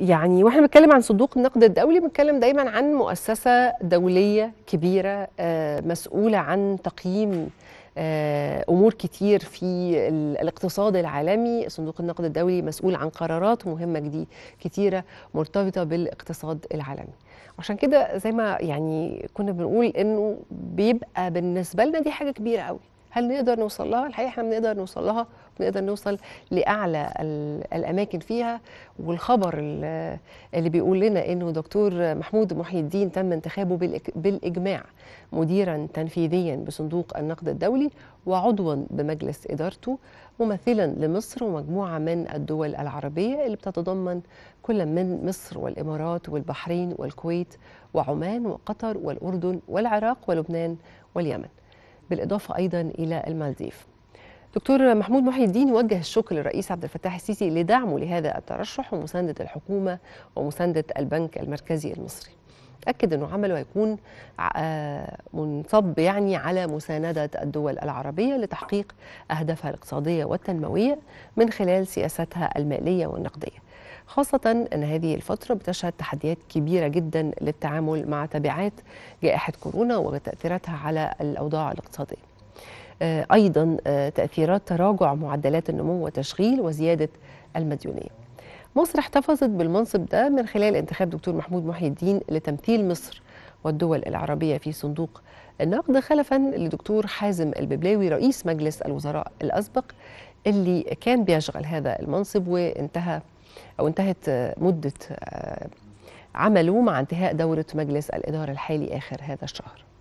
يعني واحنا بنتكلم عن صندوق النقد الدولي بنتكلم دايما عن مؤسسه دوليه كبيره آه، مسؤوله عن تقييم آه، امور كتير في الاقتصاد العالمي صندوق النقد الدولي مسؤول عن قرارات مهمه جديدة كتيره مرتبطه بالاقتصاد العالمي عشان كده زي ما يعني كنا بنقول انه بيبقى بالنسبه لنا دي حاجه كبيره قوي هل نقدر نوصل لها الحقيقه احنا بنقدر نوصل لها بنقدر نوصل لاعلى الاماكن فيها والخبر اللي بيقول لنا انه دكتور محمود محي الدين تم انتخابه بالاجماع مديرا تنفيذيا بصندوق النقد الدولي وعضوا بمجلس ادارته ممثلا لمصر ومجموعه من الدول العربيه اللي بتتضمن كل من مصر والامارات والبحرين والكويت وعمان وقطر والاردن والعراق ولبنان واليمن بالإضافة أيضا إلى المالديف دكتور محمود محي الدين يوجه الشكر للرئيس عبد الفتاح السيسي لدعمه لهذا الترشح ومساندة الحكومة ومساندة البنك المركزي المصري أكد أنه عمله هيكون آه، منصب يعني على مساندة الدول العربية لتحقيق أهدافها الاقتصادية والتنموية من خلال سياستها المالية والنقدية خاصة أن هذه الفترة بتشهد تحديات كبيرة جدا للتعامل مع تبعات جائحة كورونا وتأثيراتها على الأوضاع الاقتصادية آه، أيضا آه، تأثيرات تراجع معدلات النمو وتشغيل وزيادة المديونية مصر احتفظت بالمنصب ده من خلال انتخاب دكتور محمود محي الدين لتمثيل مصر والدول العربية في صندوق النقد خلفا لدكتور حازم الببلاوي رئيس مجلس الوزراء الأسبق اللي كان بيشغل هذا المنصب وانتهى أو انتهت مدة آه، عمله مع انتهاء دورة مجلس الإدارة الحالي آخر هذا الشهر